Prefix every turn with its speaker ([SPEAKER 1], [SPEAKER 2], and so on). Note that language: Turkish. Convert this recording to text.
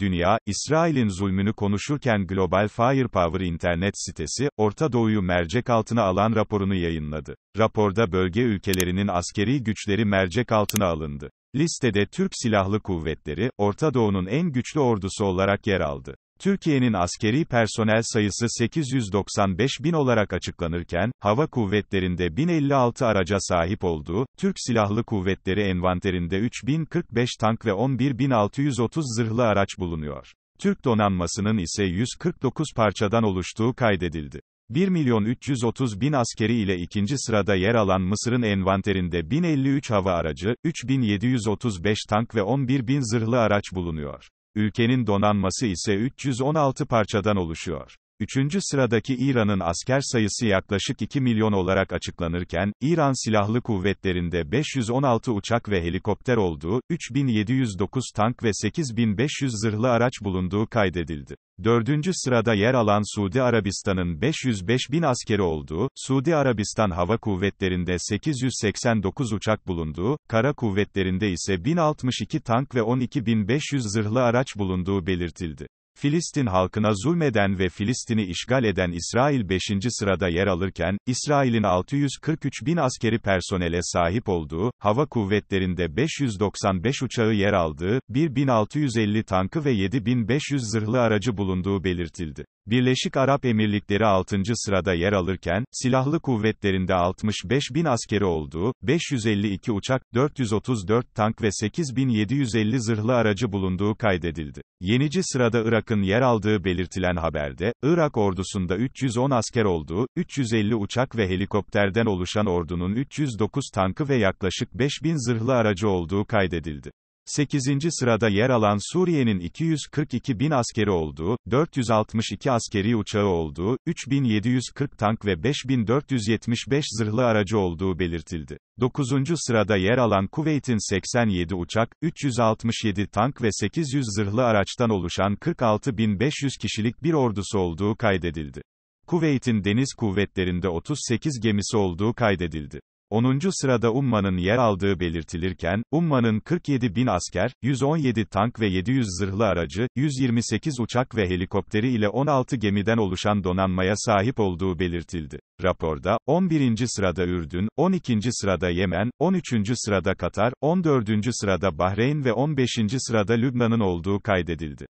[SPEAKER 1] Dünya, İsrail'in zulmünü konuşurken Global Firepower internet sitesi, Orta Doğu'yu mercek altına alan raporunu yayınladı. Raporda bölge ülkelerinin askeri güçleri mercek altına alındı. Listede Türk Silahlı Kuvvetleri, Orta Doğu'nun en güçlü ordusu olarak yer aldı. Türkiye'nin askeri personel sayısı 895 bin olarak açıklanırken, hava kuvvetlerinde 1056 araca sahip olduğu, Türk Silahlı Kuvvetleri envanterinde 3045 tank ve 11630 zırhlı araç bulunuyor. Türk donanmasının ise 149 parçadan oluştuğu kaydedildi. 1 milyon 330 bin askeri ile ikinci sırada yer alan Mısır'ın envanterinde 1053 hava aracı, 3735 tank ve 11 bin zırhlı araç bulunuyor. Ülkenin donanması ise 316 parçadan oluşuyor. Üçüncü sıradaki İran'ın asker sayısı yaklaşık 2 milyon olarak açıklanırken, İran Silahlı Kuvvetleri'nde 516 uçak ve helikopter olduğu, 3709 tank ve 8500 zırhlı araç bulunduğu kaydedildi. Dördüncü sırada yer alan Suudi Arabistan'ın 505 bin askeri olduğu, Suudi Arabistan Hava Kuvvetleri'nde 889 uçak bulunduğu, kara kuvvetlerinde ise 1062 tank ve 12.500 zırhlı araç bulunduğu belirtildi. Filistin halkına zulmeden ve Filistin'i işgal eden İsrail 5. sırada yer alırken, İsrail'in 643 bin askeri personele sahip olduğu, hava kuvvetlerinde 595 uçağı yer aldığı, 1650 tankı ve 7500 zırhlı aracı bulunduğu belirtildi. Birleşik Arap Emirlikleri 6. sırada yer alırken, silahlı kuvvetlerinde 65 bin askeri olduğu, 552 uçak, 434 tank ve 8750 zırhlı aracı bulunduğu kaydedildi. Yenici sırada Irak'ın yer aldığı belirtilen haberde, Irak ordusunda 310 asker olduğu, 350 uçak ve helikopterden oluşan ordunun 309 tankı ve yaklaşık 5000 zırhlı aracı olduğu kaydedildi. 8. sırada yer alan Suriye'nin 242 bin askeri olduğu, 462 askeri uçağı olduğu, 3740 tank ve 5475 zırhlı aracı olduğu belirtildi. 9. sırada yer alan Kuveyt'in 87 uçak, 367 tank ve 800 zırhlı araçtan oluşan 46500 kişilik bir ordusu olduğu kaydedildi. Kuveyt'in deniz kuvvetlerinde 38 gemisi olduğu kaydedildi. 10. sırada Umma'nın yer aldığı belirtilirken, Umma'nın 47 bin asker, 117 tank ve 700 zırhlı aracı, 128 uçak ve helikopteri ile 16 gemiden oluşan donanmaya sahip olduğu belirtildi. Raporda, 11. sırada Ürdün, 12. sırada Yemen, 13. sırada Katar, 14. sırada Bahreyn ve 15. sırada Lübnan'ın olduğu kaydedildi.